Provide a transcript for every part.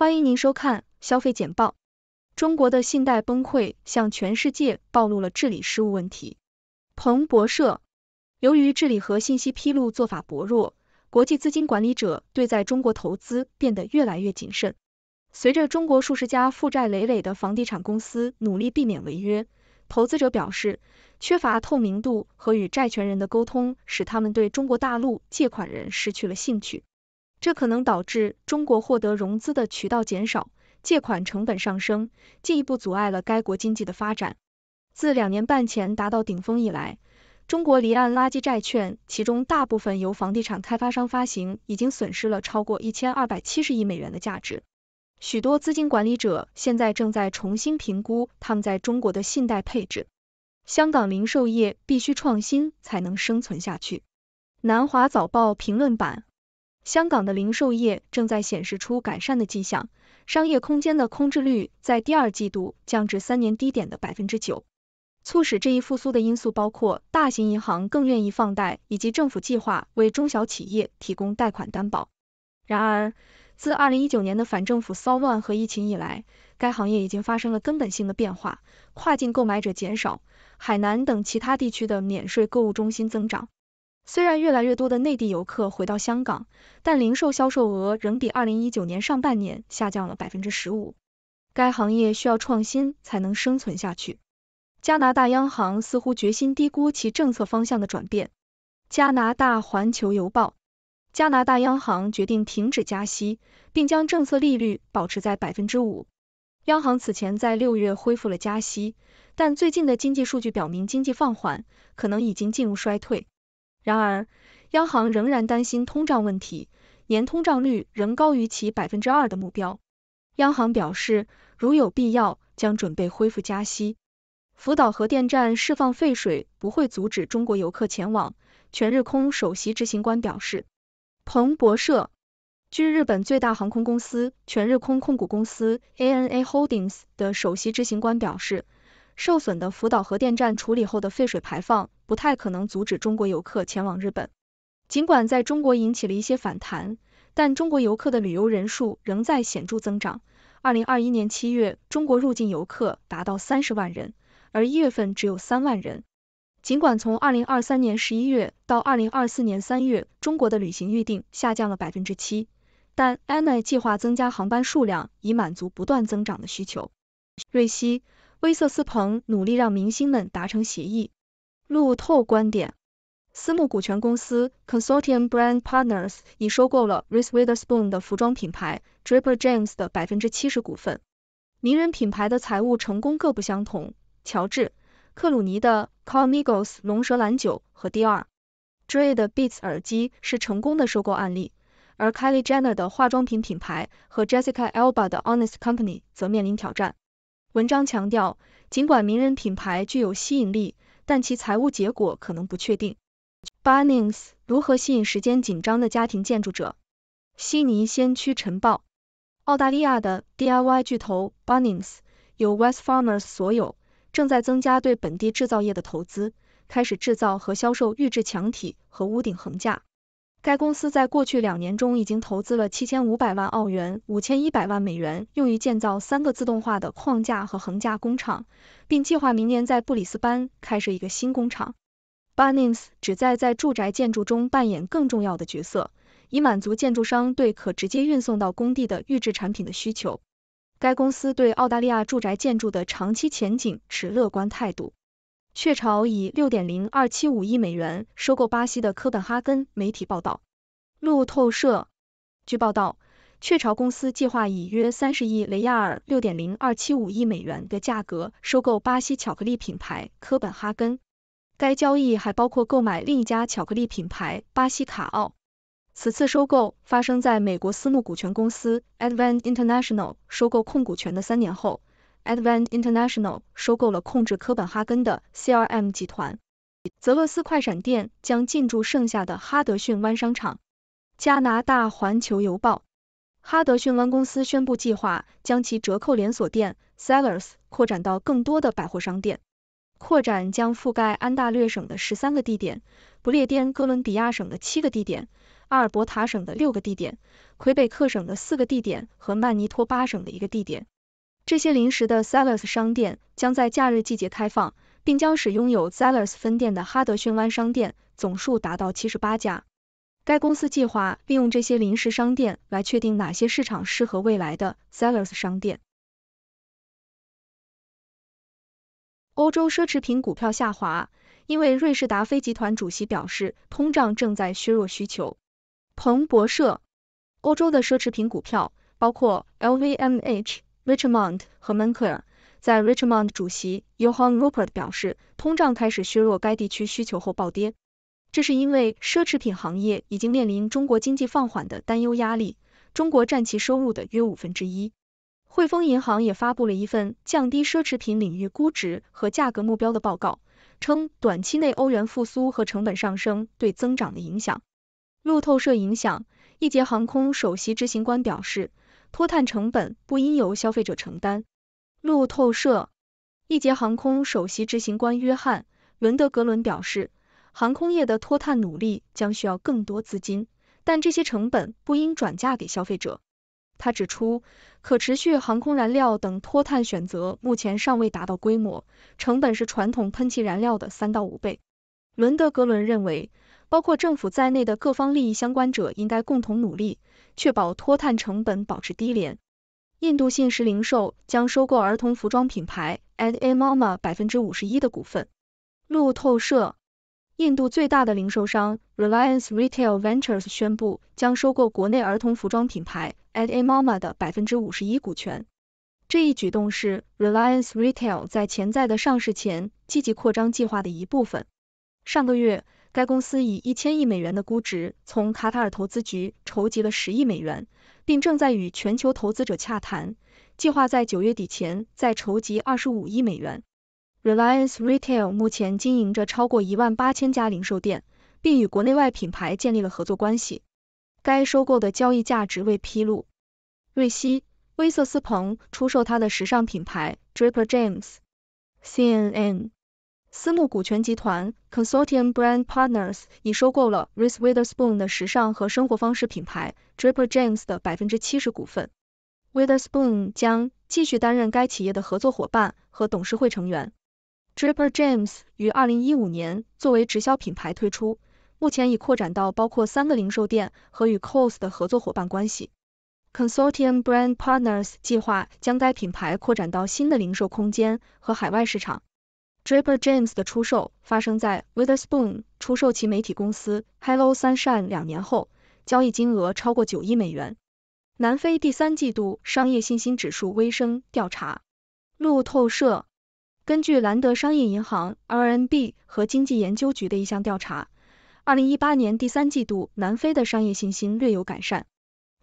欢迎您收看《消费简报》。中国的信贷崩溃向全世界暴露了治理失误问题。彭博社，由于治理和信息披露做法薄弱，国际资金管理者对在中国投资变得越来越谨慎。随着中国数十家负债累累的房地产公司努力避免违约，投资者表示，缺乏透明度和与债权人的沟通使他们对中国大陆借款人失去了兴趣。这可能导致中国获得融资的渠道减少，借款成本上升，进一步阻碍了该国经济的发展。自两年半前达到顶峰以来，中国离岸垃圾债券，其中大部分由房地产开发商发行，已经损失了超过一千二百七十亿美元的价值。许多资金管理者现在正在重新评估他们在中国的信贷配置。香港零售业必须创新才能生存下去。南华早报评论版。香港的零售业正在显示出改善的迹象，商业空间的空置率在第二季度降至三年低点的百分之九。促使这一复苏的因素包括大型银行更愿意放贷，以及政府计划为中小企业提供贷款担保。然而，自二零一九年的反政府骚乱和疫情以来，该行业已经发生了根本性的变化，跨境购买者减少，海南等其他地区的免税购物中心增长。虽然越来越多的内地游客回到香港，但零售销售额仍比二零一九年上半年下降了百分之十五。该行业需要创新才能生存下去。加拿大央行似乎决心低估其政策方向的转变。加拿大环球邮报：加拿大央行决定停止加息，并将政策利率保持在百分之五。央行此前在六月恢复了加息，但最近的经济数据表明经济放缓，可能已经进入衰退。然而，央行仍然担心通胀问题，年通胀率仍高于其百分之二的目标。央行表示，如有必要，将准备恢复加息。福岛核电站释放废水不会阻止中国游客前往。全日空首席执行官表示。彭博社，据日本最大航空公司全日空控股公司 （ANA Holdings） 的首席执行官表示，受损的福岛核电站处理后的废水排放。不太可能阻止中国游客前往日本。尽管在中国引起了一些反弹，但中国游客的旅游人数仍在显著增长。二零二一年七月，中国入境游客达到三十万人，而一月份只有三万人。尽管从二零二三年十一月到二零二四年三月，中国的旅行预订下降了百分之七，但 ANA 计划增加航班数量，以满足不断增长的需求。瑞希、威瑟斯彭努力让明星们达成协议。路透观点：私募股权公司 Consortium Brand Partners 已收购了 Reese Witherspoon 的服装品牌 Dripper James 的百分之七十股份。名人品牌的财务成功各不相同。乔治·克鲁尼的 c a l e i o s 龙舌兰酒和第二 Dre 的 Beats 耳机是成功的收购案例，而 Kylie Jenner 的化妆品品牌和 Jessica Alba 的 Honest Company 则面临挑战。文章强调，尽管名人品牌具有吸引力，但其财务结果可能不确定。Bunnings 如何吸引时间紧张的家庭建筑者？悉尼先驱晨报：澳大利亚的 DIY 巨头 Bunnings 由 West Farmers 所有，正在增加对本地制造业的投资，开始制造和销售预制墙体和屋顶横架。该公司在过去两年中已经投资了七千五百万澳元、五千一百万美元，用于建造三个自动化的框架和横架工厂，并计划明年在布里斯班开设一个新工厂。Bunnings 旨在在住宅建筑中扮演更重要的角色，以满足建筑商对可直接运送到工地的预制产品的需求。该公司对澳大利亚住宅建筑的长期前景持乐观态度。雀巢以六点零二七五亿美元收购巴西的科本哈根。媒体报道，路透社。据报道，雀巢公司计划以约三十亿雷亚尔（六点零二七五亿美元）的价格收购巴西巧克力品牌科本哈根。该交易还包括购买另一家巧克力品牌巴西卡奥。此次收购发生在美国私募股权公司 Advent International 收购控股权的三年后。Advant International 收购了控制哥本哈根的 CRM 集团，泽洛斯快闪店将进驻剩下的哈德逊湾商场。加拿大环球邮报，哈德逊湾公司宣布计划将其折扣连锁店 Sellers 扩展到更多的百货商店。扩展将覆盖安大略省的十三个地点，不列颠哥伦比亚省的七个地点，阿尔伯塔省的六个地点，魁北克省的四个地点和曼尼托巴省的一个地点。这些临时的 Sellers 商店将在假日季节开放，并将使拥有 Sellers 分店的哈德逊湾商店总数达到七十八家。该公司计划利用这些临时商店来确定哪些市场适合未来的 Sellers 商店。欧洲奢侈品股票下滑，因为瑞士达菲集团主席表示，通胀正在削弱需求。彭博社，欧洲的奢侈品股票包括 LVMH。Richmond 和 m e n c l e r 在 Richmond 主席 Johan n Rupert 表示，通胀开始削弱该地区需求后暴跌。这是因为奢侈品行业已经面临中国经济放缓的担忧压力，中国占其收入的约五分之一。汇丰银行也发布了一份降低奢侈品领域估值和价格目标的报告，称短期内欧元复苏和成本上升对增长的影响。路透社影响，一节航空首席执行官表示。脱碳成本不应由消费者承担。路透社，易捷航空首席执行官约翰·伦德格伦表示，航空业的脱碳努力将需要更多资金，但这些成本不应转嫁给消费者。他指出，可持续航空燃料等脱碳选择目前尚未达到规模，成本是传统喷气燃料的三到五倍。伦德格伦认为，包括政府在内的各方利益相关者应该共同努力。确保脱碳成本保持低廉。印度信实零售将收购儿童服装品牌 Admama 百分之五十一的股份。路透社，印度最大的零售商 Reliance Retail Ventures 宣布将收购国内儿童服装品牌 Admama 的百分之五十一股权。这一举动是 Reliance Retail 在潜在的上市前积极扩张计划的一部分。上个月。该公司以一千亿美元的估值从卡塔尔投资局筹集了十亿美元，并正在与全球投资者洽谈，计划在九月底前再筹集二十五亿美元。Reliance Retail 目前经营着超过一万八千家零售店，并与国内外品牌建立了合作关系。该收购的交易价值未披露。瑞希·威瑟斯彭出售他的时尚品牌 Dripper James。CNN。私募股权集团 Consortium Brand Partners 已收购了 Reese Witherspoon 的时尚和生活方式品牌 Draper James 的百分之七十股份。Witherspoon 将继续担任该企业的合作伙伴和董事会成员。Draper James 于二零一五年作为直销品牌推出，目前已扩展到包括三个零售店和与 Coles 的合作伙伴关系。Consortium Brand Partners 计划将该品牌扩展到新的零售空间和海外市场。Draper James 的出售发生在 Witherspoon 出售其媒体公司 Hello Sunshine 两年后，交易金额超过九亿美元。南非第三季度商业信心指数微升。调查，路透社根据兰德商业银行 RNB 和经济研究局的一项调查，二零一八年第三季度南非的商业信心略有改善，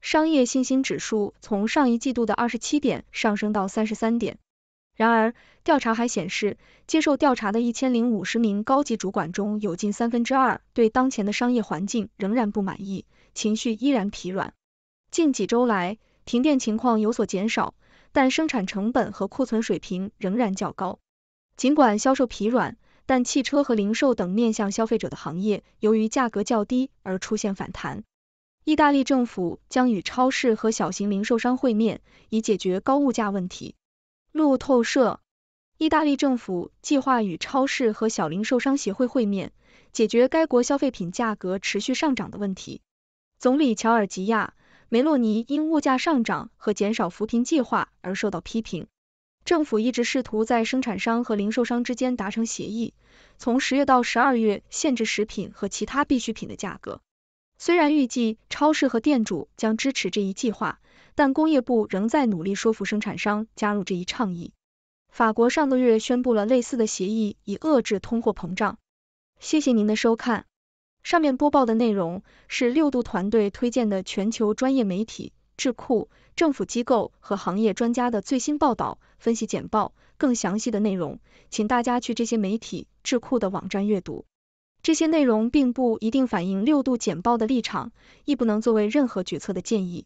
商业信心指数从上一季度的二十七点上升到三十三点。然而，调查还显示，接受调查的一千零五十名高级主管中有近三分之二对当前的商业环境仍然不满意，情绪依然疲软。近几周来，停电情况有所减少，但生产成本和库存水平仍然较高。尽管销售疲软，但汽车和零售等面向消费者的行业由于价格较低而出现反弹。意大利政府将与超市和小型零售商会面，以解决高物价问题。路透社：意大利政府计划与超市和小零售商协会会面，解决该国消费品价格持续上涨的问题。总理乔尔吉亚·梅洛尼因物价上涨和减少扶贫计划而受到批评。政府一直试图在生产商和零售商之间达成协议，从十月到十二月限制食品和其他必需品的价格。虽然预计超市和店主将支持这一计划。但工业部仍在努力说服生产商加入这一倡议。法国上个月宣布了类似的协议，以遏制通货膨胀。谢谢您的收看。上面播报的内容是六度团队推荐的全球专业媒体、智库、政府机构和行业专家的最新报道、分析简报。更详细的内容，请大家去这些媒体、智库的网站阅读。这些内容并不一定反映六度简报的立场，亦不能作为任何决策的建议。